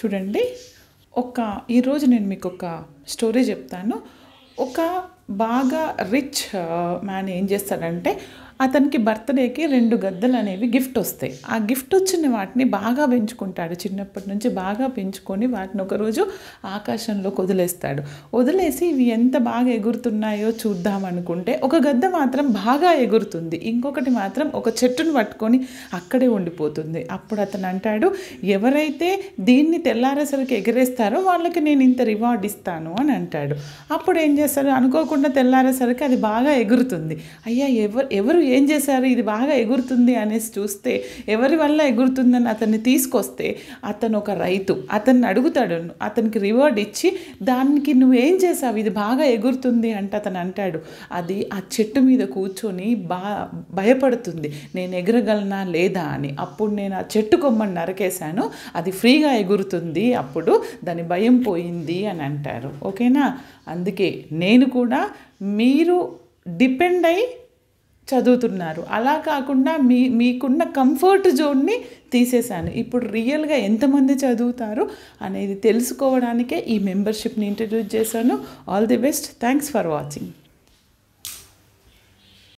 చూడండి ఒక ఈరోజు నేను మీకు ఒక స్టోరీ చెప్తాను ఒక బాగా రిచ్ మ్యాన్ ఏం చేస్తాడంటే అతనికి బర్త్డేకి రెండు గద్దలు అనేవి గిఫ్ట్ వస్తాయి ఆ గిఫ్ట్ వచ్చిన వాటిని బాగా పెంచుకుంటాడు చిన్నప్పటి నుంచి బాగా పెంచుకొని వాటిని ఒకరోజు ఆకాశంలో వదిలేస్తాడు వదిలేసి ఇవి ఎంత బాగా ఎగురుతున్నాయో చూద్దాం అనుకుంటే ఒక గద్ద మాత్రం బాగా ఎగురుతుంది ఇంకొకటి మాత్రం ఒక చెట్టును పట్టుకొని అక్కడే ఉండిపోతుంది అప్పుడు అతను అంటాడు ఎవరైతే దీన్ని తెల్లారేసరికి ఎగిరేస్తారో వాళ్ళకి నేను ఇంత రివార్డ్ ఇస్తాను అని అంటాడు అప్పుడు ఏం చేస్తాడు అనుకోకుండా తెల్లారేసరికి అది బాగా ఎగురుతుంది అయ్యా ఎవరు ఎవరు ఏం చేశారు ఇది బాగా ఎగురుతుంది అనేసి చూస్తే ఎవరి వల్ల ఎగురుతుందని అతన్ని తీసుకొస్తే అతను ఒక రైతు అతన్ని అడుగుతాడు అతనికి రివార్డ్ ఇచ్చి దానికి నువ్వేం చేసావు ఇది బాగా ఎగురుతుంది అంటే అతను అంటాడు అది ఆ చెట్టు మీద కూర్చొని బా భయపడుతుంది నేను ఎగరగలనా లేదా అని అప్పుడు నేను ఆ చెట్టు కొమ్మని నరకేశాను అది ఫ్రీగా ఎగురుతుంది అప్పుడు దాని భయం పోయింది అని అంటారు ఓకేనా అందుకే నేను కూడా మీరు డిపెండ్ అయి చదువుతున్నారు అలా కాకుండా మీ మీకున్న కంఫర్ట్ జోన్ని తీసేశాను ఇప్పుడు రియల్గా ఎంతమంది చదువుతారు అనేది తెలుసుకోవడానికే ఈ మెంబర్షిప్ని ఇంట్రడ్యూస్ చేశాను all the best thanks for watching